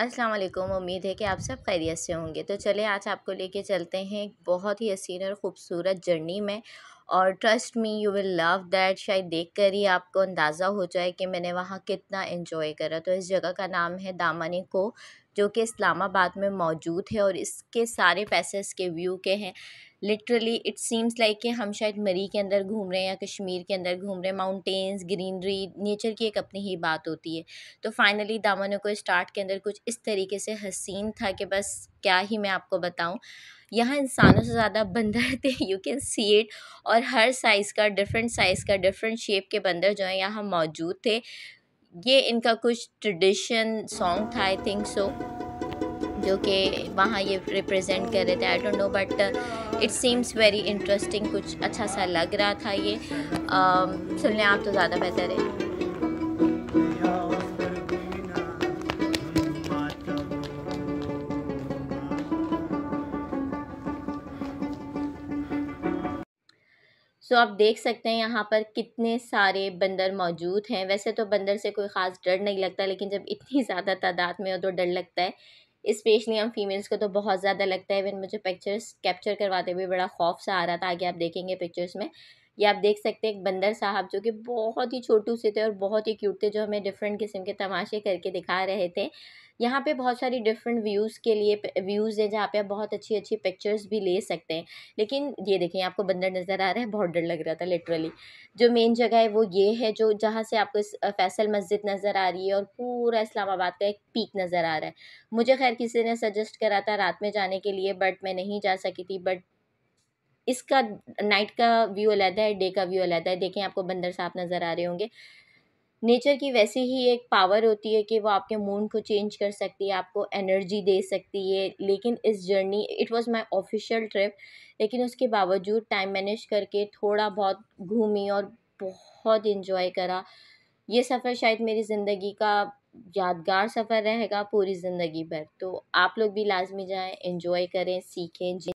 अस्सलाम वालेकुम उम्मीद है कि आप सब खैरियत से होंगे तो चले आज आपको लेके चलते हैं एक बहुत ही हसीन और ख़ूबसूरत जर्नी में और trust me you will love that शायद देख कर ही आपको अंदाज़ा हो जाए कि मैंने वहाँ कितना इन्जॉय करा तो इस जगह का नाम है दामनी को जो कि इस्लामाबाद में मौजूद है और इसके सारे पैसेस के व्यू के हैं लिटरली इट सीम्स लाइक कि हम शायद मरी के अंदर घूम रहे हैं या कश्मीर के अंदर घूम रहे हैं माउंटेन्स ग्रीनरी नेचर की एक अपनी ही बात होती है तो फाइनली दामन को स्टार्ट के अंदर कुछ इस तरीके से हसीन था कि बस क्या ही मैं आपको बताऊं यहाँ इंसानों से ज़्यादा बंदर थे यू कैन सी इट और हर साइज़ का डिफरेंट साइज़ का डिफरेंट शेप के बंदर जो हैं यहाँ मौजूद थे ये इनका कुछ ट्रेडिशन सॉन्ग था आई थिंक सो जो कि वहाँ ये रिप्रेजेंट कर रहे थे I don't know but it seems very interesting कुछ अच्छा सा लग रहा था ये um, सुन लें आप तो ज़्यादा बेहतर है सो आप देख सकते हैं यहाँ पर कितने सारे बंदर मौजूद हैं वैसे तो बंदर से कोई ख़ास डर नहीं लगता लेकिन जब इतनी ज़्यादा तादाद में हो तो डर लगता है इस्पेशली हम फीमेल्स को तो बहुत ज़्यादा लगता है इवन मुझे पिक्चर्स कैप्चर करवाते हुए बड़ा खौफ सा आ रहा था आगे आप देखेंगे पिक्चर्स में ये आप देख सकते हैं एक बंदर साहब जो कि बहुत ही छोटू से थे और बहुत ही क्यूट थे जो हमें डिफरेंट किस्म के तमाशे करके दिखा रहे थे यहाँ पे बहुत सारी डिफरेंट व्यूज़ के लिए व्यूज़ हैं जहाँ पे आप बहुत अच्छी अच्छी पिक्चर्स भी ले सकते हैं लेकिन ये देखें आपको बंदर नज़र आ रहा है बहुत डर लग रहा था लिटरली जो मेन जगह है वो ये है जो जहाँ से आपको फैसल मस्जिद नज़र आ रही है और पूरा इस्लामाबाद का एक पीक नज़र आ रहा है मुझे खैर किसी ने सजेस्ट करा था रात में जाने के लिए बट मैं नहीं जा सकी थी बट इसका नाइट का व्यू अलग है डे का व्यू अलग है देखें आपको बंदर साहब नज़र आ रहे होंगे नेचर की वैसी ही एक पावर होती है कि वो आपके मूड को चेंज कर सकती है आपको एनर्जी दे सकती है लेकिन इस journey it was my official trip लेकिन उसके बावजूद टाइम मैनेज करके थोड़ा बहुत घूमी और बहुत इन्जॉय करा ये सफ़र शायद मेरी ज़िंदगी का यादगार सफ़र रहेगा पूरी ज़िंदगी भर तो आप लोग भी लाजमी जाएँ इन्जॉय करें सीखें